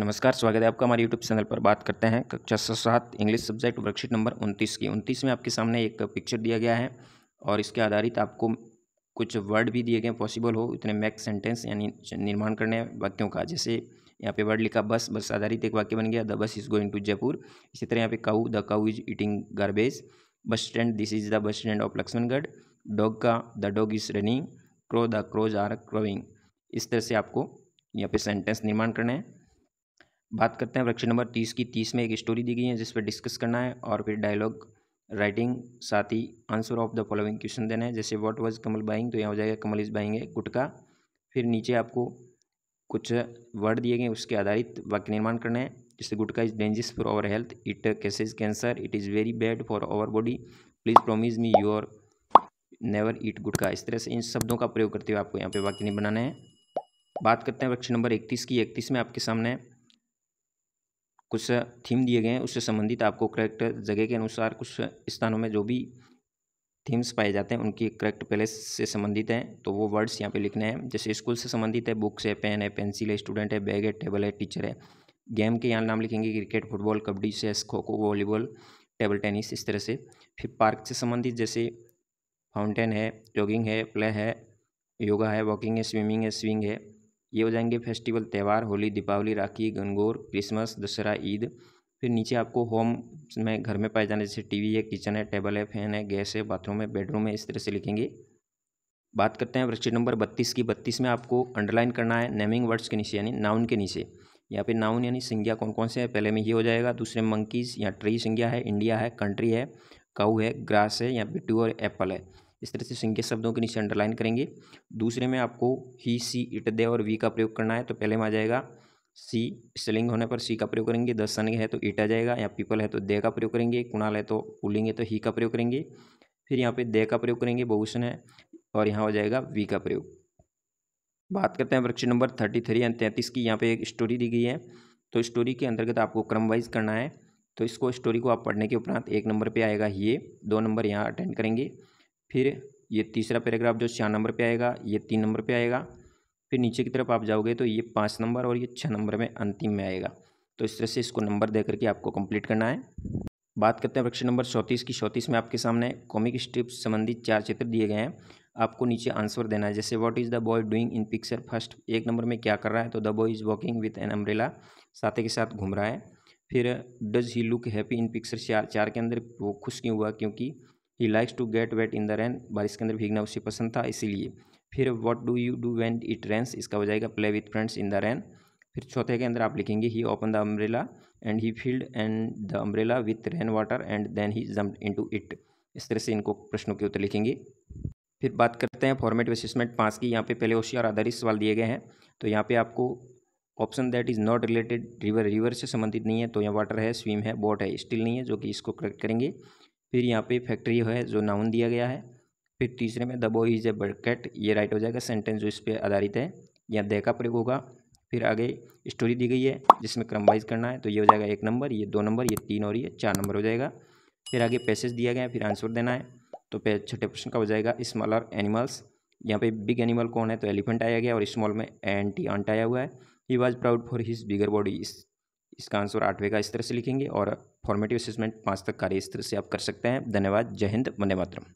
नमस्कार स्वागत है आपका हमारे यूट्यूब चैनल पर बात करते हैं कक्षा सात इंग्लिश सब्जेक्ट वर्कशीट नंबर उनतीस की उनतीस में आपके सामने एक पिक्चर दिया गया है और इसके आधारित आपको कुछ वर्ड भी दिए गए पॉसिबल हो इतने मैक्स सेंटेंस यानी निर्माण करने वाक्यों का जैसे यहाँ पे वर्ड लिखा बस बस आधारित एक वाक्य बन गया the bus is going to Jaipur इसी तरह यहाँ पे cow the cow is eating garbage bus stand this is the bus stand of Laxmangarh dog का the dog is running crow the crows are crowing इस तरह से आपको यहाँ पे सेंटेंस निर्माण करना है बात करते हैं वृक्ष नंबर तीस की तीस में एक स्टोरी दी गई है जिस पर डिस्कस करना है और फिर डायलॉग राइटिंग साथ ही answer of the following question देना है जैसे व्हाट वाज कमल बाइंग तो यहाँ हो जाएगा कमल इज बाइंग है गुटका फिर नीचे आपको कुछ वर्ड दिए गए उसके आधारित वाक्य निर्माण करना है जैसे gutka is dangerous for our health it causes cancer it is very bad for our body please promise me your never eat gutka इस तरह से इन शब्दों का प्रयोग करते हुए आपको यहाँ पे वाक्य नहीं बनाना है बात करते हैं प्रश्न नंबर इकतीस की इकतीस में आपके सामने कुछ थीम दिए गए हैं उससे संबंधित आपको करेक्ट जगह के अनुसार कुछ स्थानों में जो भी थीम्स पाए जाते हैं उनकी करेक्ट प्लेस से संबंधित हैं तो वो वर्ड्स यहाँ पे लिखने हैं जैसे स्कूल से संबंधित है बुक्स है पेन है पेंसिल है स्टूडेंट है बैग है टेबल है टीचर है गेम के यहाँ नाम लिखेंगे क्रिकेट फुटबॉल कबड्डी चेस खो खो वॉलीबॉल टेबल टेनिस इस तरह से फिर पार्क से संबंधित जैसे फाउंटेन है जॉगिंग है प्ले है योगा है वॉकिंग है स्विमिंग है स्विंग है ये हो जाएंगे फेस्टिवल त्यौहार होली दीपावली राखी गंगोर क्रिसमस दशहरा ईद फिर नीचे आपको होम में घर में पाए जाने जैसे टीवी है किचन है टेबल है फैन है गैस है बाथरूम है बेडरूम है इस तरह से लिखेंगे बात करते हैं वृक्षिट नंबर बत्तीस की बत्तीस में आपको अंडरलाइन करना है नेमिंग वर्ड्स के नीचे यानी नाउन के नीचे यहाँ पे नाउन यानी संज्ञा कौन कौन से है पहले में ये हो जाएगा दूसरे मंकीज़ या ट्री संज्ञा है इंडिया है कंट्री है काऊ है ग्रास है या बिट्टू और एप्पल है इस तरह से संज्ञा शब्दों के नीचे अंडरलाइन करेंगे दूसरे में आपको ही सी इट दे और वी का प्रयोग करना है तो पहले में आ जाएगा सी स्लिंग होने पर सी का प्रयोग करेंगे सन है तो ईट आ जाएगा या पीपल है तो दे का प्रयोग करेंगे कुणाल है तो पुलिंग है तो ही का प्रयोग करेंगे फिर यहाँ पे दे का प्रयोग करेंगे बहुसन है और यहाँ हो जाएगा वी का प्रयोग बात करते हैं वृक्ष नंबर थर्टी थ्री एंड तैंतीस की यहाँ पे एक स्टोरी दी गई है तो स्टोरी के अंतर्गत आपको क्रम वाइज करना है तो इसको स्टोरी को आप पढ़ने के उपरांत एक नंबर पे आएगा ये दो नंबर यहाँ अटेंड करेंगे फिर ये तीसरा पैराग्राफ जो चार नंबर पे आएगा ये तीन नंबर पे आएगा फिर नीचे की तरफ आप जाओगे तो ये पाँच नंबर और ये छः नंबर में अंतिम में आएगा तो इस तरह से इसको नंबर दे करके आपको कंप्लीट करना है बात करते हैं प्रश्न नंबर चौंतीस की चौंतीस में आपके सामने कॉमिक स्ट्रिप संबंधी चार चित्र दिए गए हैं आपको नीचे आंसर देना है जैसे what is the boy doing in picture first एक नंबर में क्या कर रहा है तो the boy is walking with an umbrella साथे के साथ घूम रहा है फिर does he look happy in picture चार चार के अंदर वो खुश क्यों हुआ क्योंकि he likes to get wet in the rain बारिश के अंदर भीगना उसे पसंद था इसीलिए फिर what do you do when it rains इसका हो जाएगा play with friends in the rain फिर चौथे के अंदर आप लिखेंगे he open the umbrella and he field and the umbrella with rain water and then he jump into it इस तरह से इनको प्रश्नों के उत्तर लिखेंगे फिर बात करते हैं फॉर्मेट असेसमेंट पाँच की यहाँ पे पहले होशियार आधारित सवाल दिए गए हैं तो यहाँ पे आपको option that is not related river river से संबंधित नहीं है तो यहाँ वाटर है स्विम है बोट है स्टिल नहीं है जो कि इसको करेक्ट करेंगे फिर यहाँ पे फैक्ट्री है जो नाउन दिया गया है फिर तीसरे में the boy is a bucket ये राइट हो जाएगा सेंटेंस जो इस पर आधारित है यहाँ दे का प्रयोग होगा फिर आगे स्टोरी दी गई है जिसमें क्रम वाइज करना है तो ये हो जाएगा एक नंबर ये दो नंबर ये तीन और ये चार नंबर हो जाएगा फिर आगे पैसेज दिया गया है फिर आंसर देना है तो छठे प्रश्न का हो जाएगा स्मॉलर एनिमल्स यहाँ पे बिग एनिमल कौन है तो एलिफेंट आया गया और स्मॉल में एंटी आंट आया हुआ है he was proud for his bigger body इसका आंसर आठवें का इस तरह से लिखेंगे और फॉर्मेटिव असेसमेंट पाँच तक कार्य इस तरह से आप कर सकते हैं धन्यवाद जय हिंद वंदे मातरम